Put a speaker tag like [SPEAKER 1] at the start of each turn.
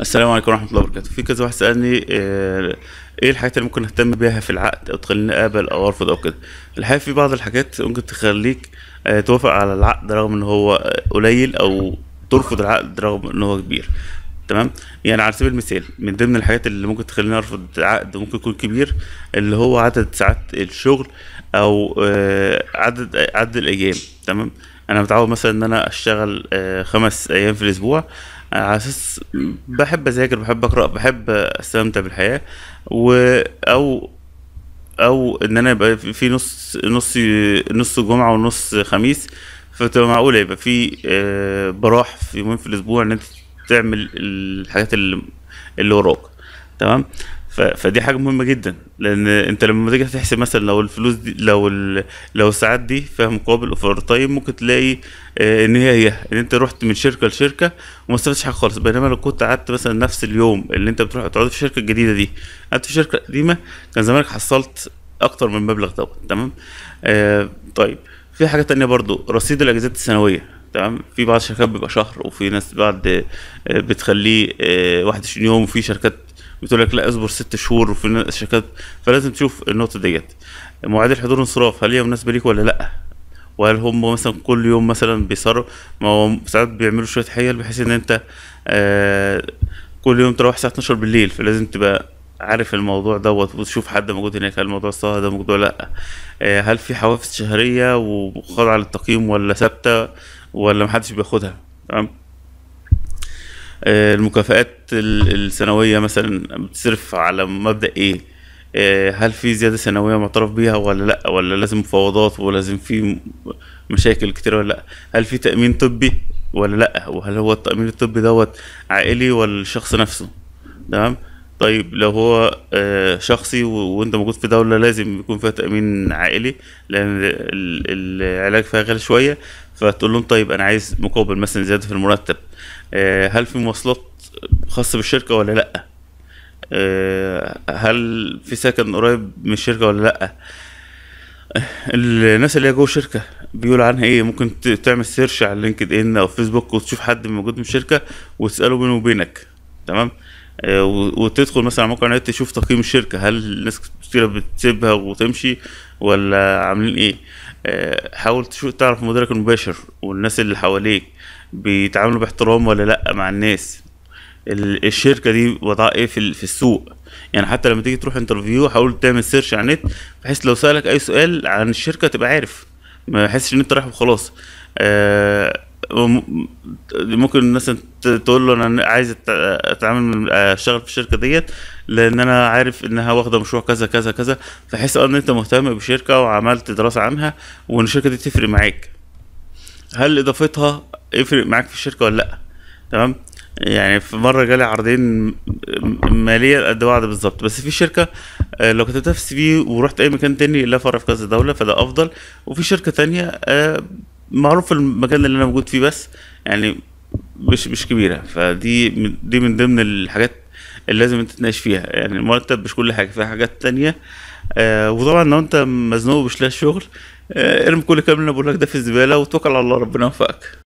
[SPEAKER 1] السلام عليكم ورحمه الله وبركاته في كذا واحد سالني آه، ايه الحاجات اللي ممكن اهتم بيها في العقد او تخليني اقبل او ارفض او كده الحقيقه في بعض الحاجات ممكن تخليك آه، توافق على العقد رغم ان هو قليل او ترفض العقد رغم ان هو كبير تمام يعني على سبيل المثال من ضمن الحاجات اللي ممكن تخليني ارفض عقد ممكن يكون كبير اللي هو عدد ساعات الشغل او آه، عدد عدد الايام تمام انا متعود مثلا ان انا اشتغل آه، خمس ايام في الاسبوع على اساس بحب اذاكر بحب اقرا بحب استمتع بالحياه و او او ان انا يبقى في نص نص نص جمعه ونص خميس فتبقى معقوله يبقى في آه، براح في يومين في الاسبوع ان انت تعمل الحاجات اللي اللي وراك تمام فدي حاجه مهمه جدا لان انت لما تيجي تحسب مثلا لو الفلوس دي لو لو الساعات دي فيها مقابل اوفر تايم ممكن تلاقي آه، ان هي هي ان انت رحت من شركه لشركه وما استفدتش حاجه خالص بينما لو كنت قعدت مثلا نفس اليوم اللي انت بتروح تقعد في الشركه الجديده دي قعدت في شركة قديمة كان زمانك حصلت اكتر من المبلغ دوت تمام آه طيب في حاجه تانية برضو رصيد الاجازات السنويه تمام في بعض الشركات بيبقى شهر وفي ناس بعد آه، بتخليه 21 آه، يوم وفي شركات بتقول لك لا اصبر ست شهور وفي الشركات فلازم تشوف النقطه ديت مواعيد الحضور والانصراف هل هي مناسبه ليك ولا لا وهل هم مثلا كل يوم مثلا بيصروا ما هو ساعات بيعملوا شويه حيل بحيث ان انت آه كل يوم تروح الساعه 12 بالليل فلازم تبقى عارف الموضوع دوت وتشوف حد موجود هناك هل الموضوع صح ده موجود ولا لا آه، هل في حوافز شهريه وخاضعه للتقييم ولا ثابته ولا محدش بياخدها تمام آه، المكافآت السنويه مثلا بتصرف على مبدا ايه آه، هل في زياده سنويه معترف بيها ولا لا ولا لازم مفاوضات ولازم في مشاكل كتير ولا لا هل في تامين طبي ولا لا وهل هو التامين الطبي دوت عائلي ولا الشخص نفسه تمام طيب لو هو آه، شخصي وانت موجود في دوله لازم يكون فيها تامين عائلي لان العلاج فيها غالي شويه فتقول لهم طيب انا عايز مقابل مثلا زياده في المرتب آه، هل في مواصلات خاصه بالشركه ولا لا آه، هل في سكن قريب من الشركه ولا لا الناس اللي هي جوه الشركه بيقول عنها ايه ممكن تعمل سيرش على لينكد ان او فيسبوك وتشوف حد موجود من الشركه وتساله بينه وبينك تمام آه، وتدخل مثلا على موقع النت تشوف تقييم الشركه هل الناس كتير بتسيبها وتمشي ولا عاملين ايه آه، حاول تشوف تعرف مديرك المباشر والناس اللي حواليك بيتعاملوا باحترام ولا لا مع الناس الشركه دي وضعها ايه في, في السوق يعني حتى لما تيجي تروح انترفيو حاول تعمل سيرش على النت بحيث لو سالك اي سؤال عن الشركه تبقى عارف ما يحسش ان انت رايح وخلاص آه ممكن الناس تقول له انا عايز اتعامل اشتغل في الشركه ديت لان انا عارف انها واخده مشروع كذا كذا كذا فحس أه ان انت مهتم بشركه وعملت دراسه عنها وان الشركه دي تفرق معاك هل اضافتها يفرق معاك في الشركه ولا لا تمام يعني في مره جالي عرضين ماليه قد بعض بالظبط بس في شركه آه، لو كتبتها في السي في ورحت اي مكان تاني لا فرع في كذا دوله فده افضل وفي شركه تانية آه، معروف في المكان اللي انا موجود فيه بس يعني مش مش كبيره فدي دي من ضمن الحاجات اللي لازم انت تتناقش فيها يعني المرتب مش كل حاجه في حاجات تانية آه وطبعا لو انت مزنوق مش لاقي شغل آه ارمي كل كلام اللي انا بقول لك ده في الزباله وتوكل على الله ربنا يوفقك